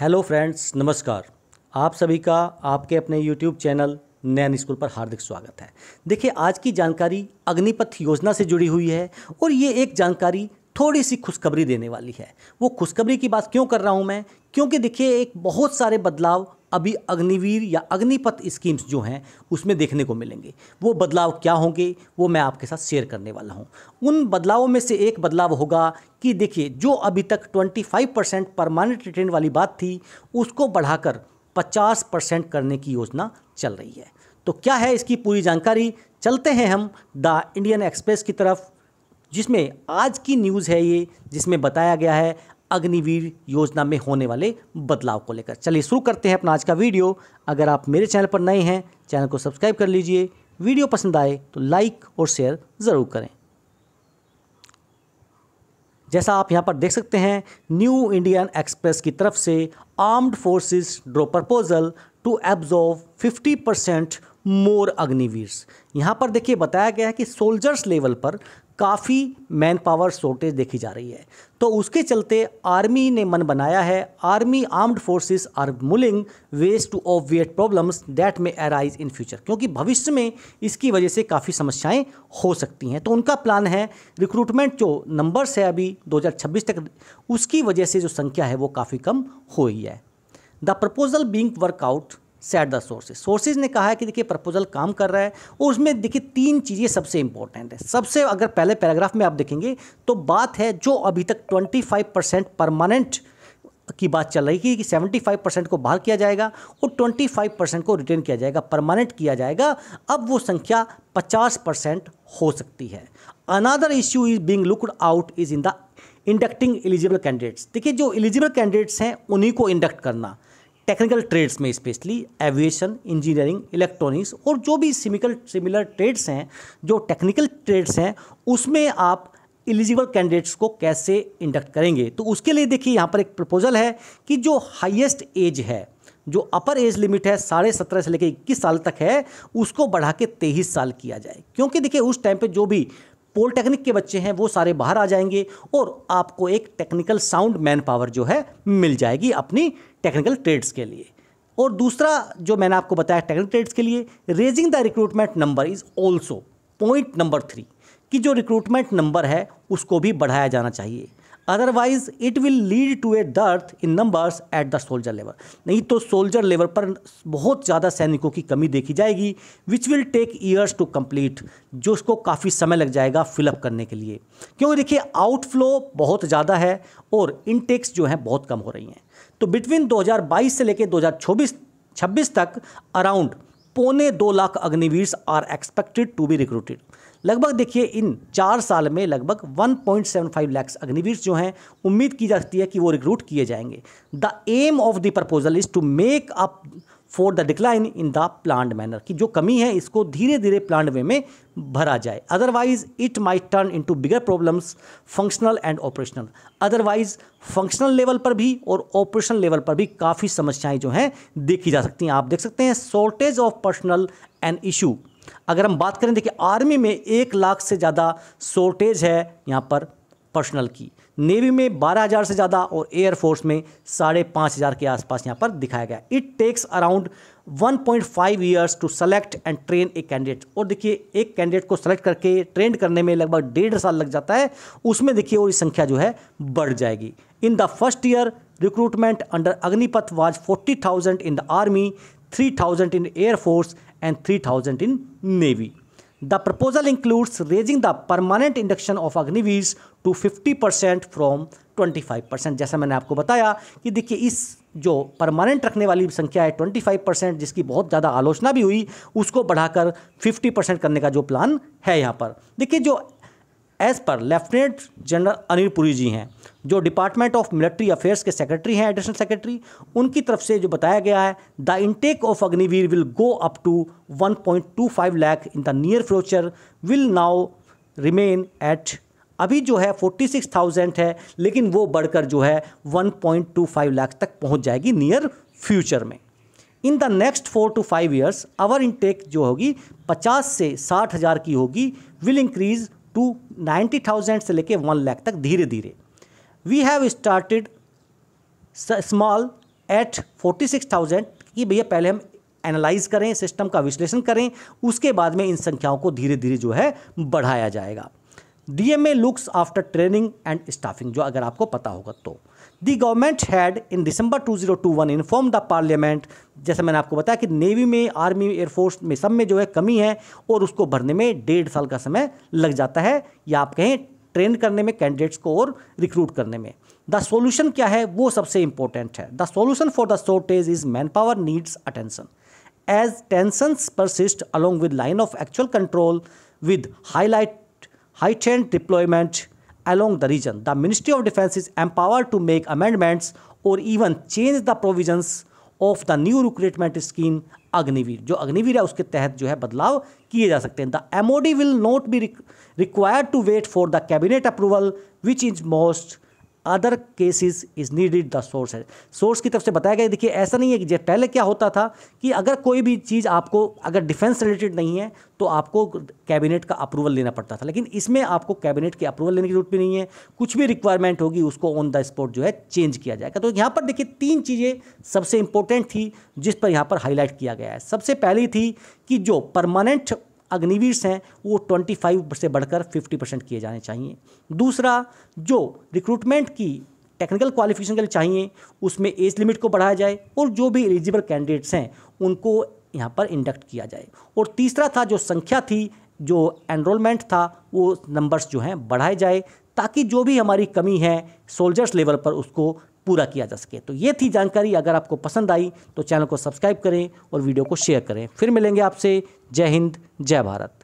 Hello friends नमस्कार आप सभी का आपके अपने यूट्यूब चैनल नैन स्कूल पर हार्दिक स्वागत है देखिए आज की जानकारी अग्निपथ योजना से जुड़ी हुई है और ये एक जानकारी थोड़ी सी खुशखबरी देने वाली है वो खुशखबरी की बात क्यों कर रहा हूँ मैं क्योंकि देखिए एक बहुत सारे बदलाव अभी अग्निवीर या अग्निपथ स्कीम्स जो हैं उसमें देखने को मिलेंगे वो बदलाव क्या होंगे वो मैं आपके साथ शेयर करने वाला हूँ उन बदलावों में से एक बदलाव होगा कि देखिए जो अभी तक 25 परसेंट परमानेंट रिटर्न वाली बात थी उसको बढ़ाकर 50 परसेंट करने की योजना चल रही है तो क्या है इसकी पूरी जानकारी चलते हैं हम द इंडियन एक्सप्रेस की तरफ जिसमें आज की न्यूज़ है ये जिसमें बताया गया है अग्निवीर योजना में होने वाले बदलाव को लेकर चलिए शुरू करते हैं अपना आज का वीडियो अगर आप मेरे चैनल पर नए हैं चैनल को सब्सक्राइब कर लीजिए वीडियो पसंद आए तो लाइक और शेयर ज़रूर करें जैसा आप यहाँ पर देख सकते हैं न्यू इंडियन एक्सप्रेस की तरफ से armed forces draw proposal to absorb 50 percent more Agniveers यहां पर देखिए बताया गया है कि सोल्जर्स लेवल पर काफ़ी मैन पावर शॉर्टेज देखी जा रही है तो उसके चलते आर्मी ने मन बनाया है army armed forces are mulling ways to vet problems that may arise in future क्योंकि भविष्य में इसकी वजह से काफ़ी समस्याएं हो सकती हैं तो उनका प्लान है रिक्रूटमेंट जो नंबर्स है अभी 2026 तक उसकी वजह से जो संख्या है वो काफ़ी कम हो ही है the proposal being work out said the sources sources ने कहा है कि देखिए प्रपोजल काम कर रहा है और उसमें देखिए तीन चीज़ें सबसे इंपॉर्टेंट है सबसे अगर पहले पैराग्राफ में आप देखेंगे तो बात है जो अभी तक 25 परसेंट परमानेंट की बात चल रही है कि 75 परसेंट को बाहर किया जाएगा और 25 परसेंट को रिटर्न किया जाएगा परमानेंट किया जाएगा अब वो संख्या 50 परसेंट हो सकती है another issue is being looked out is in the inducting eligible candidates देखिए जो एलिजिबल कैंडिडेट्स हैं उन्हीं को इंडक्ट करना टेक्निकल ट्रेड्स में स्पेशली एविएशन इंजीनियरिंग इलेक्ट्रॉनिक्स और जो भी सिमिकल सिमिलर ट्रेड्स हैं जो टेक्निकल ट्रेड्स हैं उसमें आप एलिजिबल कैंडिडेट्स को कैसे इंडक्ट करेंगे तो उसके लिए देखिए यहाँ पर एक प्रपोजल है कि जो हाइएस्ट एज है जो अपर एज लिमिट है साढ़े सत्रह से लेकर इक्कीस साल तक है उसको बढ़ा के तेईस साल किया जाए क्योंकि देखिए उस टाइम पे जो भी पॉलिटेक्निक के बच्चे हैं वो सारे बाहर आ जाएंगे और आपको एक टेक्निकल साउंड मैन पावर जो है मिल जाएगी अपनी टेक्निकल ट्रेड्स के लिए और दूसरा जो मैंने आपको बताया टेक्निकल ट्रेड्स के लिए raising the recruitment number is also point number three कि जो रिक्रूटमेंट नंबर है उसको भी बढ़ाया जाना चाहिए otherwise it will lead to a dearth in numbers at the soldier level नहीं तो सोल्जर लेवल पर बहुत ज़्यादा सैनिकों की कमी देखी जाएगी which will take years to complete जो उसको काफ़ी समय लग जाएगा फिलअप करने के लिए क्योंकि देखिए आउटफ्लो बहुत ज़्यादा है और इनटेक्स जो हैं बहुत कम हो रही हैं तो बिटवीन 2022 से लेकर 2026 26 तक अराउंड पौने दो lakh Agniveers are expected to be recruited लगभग देखिए इन चार साल में लगभग 1.75 लैक्स अग्निवीर जो हैं उम्मीद की जाती है कि वो रिक्रूट किए जाएंगे the aim of the proposal is to make up for the decline in the planned manner कि जो कमी है इसको धीरे धीरे प्लांट वे में भरा जाए otherwise it may turn into bigger problems functional and operational otherwise functional level पर भी और ऑपरेशनल लेवल पर भी काफ़ी समस्याएं जो हैं देखी जा सकती हैं आप देख सकते हैं shortage of personnel and issue अगर हम बात करें देखिए आर्मी में एक लाख से ज़्यादा शॉर्टेज है यहाँ पर पर्सनल की नेवी में बारह हज़ार से ज़्यादा और एयरफोर्स में साढ़े पाँच हज़ार के आसपास यहाँ पर दिखाया गया it takes around 1.5 point five years to select and train a candidate और देखिए एक कैंडिडेट को सेलेक्ट करके ट्रेंड करने में लगभग डेढ़ साल लग जाता है उसमें देखिए और संख्या जो है बढ़ जाएगी in the first year recruitment under Agnipath was thousand in the army thousand in air force and 3000 in Navy. The proposal includes raising the permanent induction of agnivis to 50% from 25% जैसा मैंने आपको बताया कि देखिए इस जो परमानेंट रखने वाली संख्या है 25 परसेंट जिसकी बहुत ज़्यादा आलोचना भी हुई उसको बढ़ाकर 50 परसेंट करने का जो प्लान है यहाँ पर देखिए जो as per lieutenant general Anil Puri ji हैं जो डिपार्टमेंट ऑफ मिलिट्री अफेयर्स के सेक्रेटरी हैं एडिशनल सेक्रेटरी उनकी तरफ से जो बताया गया है the intake of Agniveer will go up to 1.25 lakh in the near future will now remain at अभी जो है 46,000 है लेकिन वो बढ़कर जो है 1.25 लाख तक पहुंच जाएगी नियर फ्यूचर में in the next four to five years our intake जो होगी 50 से साठ हज़ार की होगी will increase to ninety thousand से लेके वन लैख तक धीरे धीरे we have started small at forty six thousand कि भैया पहले हम एनालाइज करें सिस्टम का विश्लेषण करें उसके बाद में इन संख्याओं को धीरे धीरे जो है बढ़ाया जाएगा DMA looks after training and staffing जो अगर आपको पता होगा तो the government had in December 2021 inform the parliament जैसे मैंने आपको बताया कि नेवी में आर्मी एयरफोर्स में सब में जो है कमी है और उसको भरने में डेढ़ साल का समय लग जाता है या आप कहें ट्रेन करने में कैंडिडेट्स को और रिक्रूट करने में द सोल्यूशन क्या है वो सबसे इंपॉर्टेंट है the solution for the shortage is manpower needs attention as tensions persist along with line of actual control with highlight heightened deployment along the region. The Ministry of Defense is empowered to make amendments or even change the provisions of the new recruitment scheme Agnivir. जो Agnivir है उसके तहत जो है बदलाव किए जा सकते हैं The MOD will not be required to wait for the cabinet approval, which is most other cases is needed the source है सोर्स की तरफ से बताया गया देखिए ऐसा नहीं है कि पहले क्या होता था कि अगर कोई भी चीज़ आपको अगर डिफेंस रिलेटेड नहीं है तो आपको कैबिनेट का अप्रूवल लेना पड़ता था लेकिन इसमें आपको कैबिनेट के अप्रूवल लेने की जरूरत भी नहीं है कुछ भी रिक्वायरमेंट होगी उसको ऑन द स्पॉट जो है चेंज किया जाएगा तो यहाँ पर देखिए तीन चीज़ें सबसे इंपॉर्टेंट थी जिस पर यहाँ पर हाईलाइट किया गया है सबसे पहली थी कि जो परमानेंट अग्निवीर्स हैं वो 25 से बढ़कर 50 परसेंट किए जाने चाहिए दूसरा जो रिक्रूटमेंट की टेक्निकल क्वालिफिकेशन के लिए चाहिए उसमें एज लिमिट को बढ़ाया जाए और जो भी एलिजिबल कैंडिडेट्स हैं उनको यहाँ पर इंडक्ट किया जाए और तीसरा था जो संख्या थी जो एनरोलमेंट था वो नंबर्स जो हैं बढ़ाए जाए ताकि जो भी हमारी कमी है सोल्जर्स लेवल पर उसको पूरा किया जा सके तो ये थी जानकारी अगर आपको पसंद आई तो चैनल को सब्सक्राइब करें और वीडियो को शेयर करें फिर मिलेंगे आपसे जय हिंद जय भारत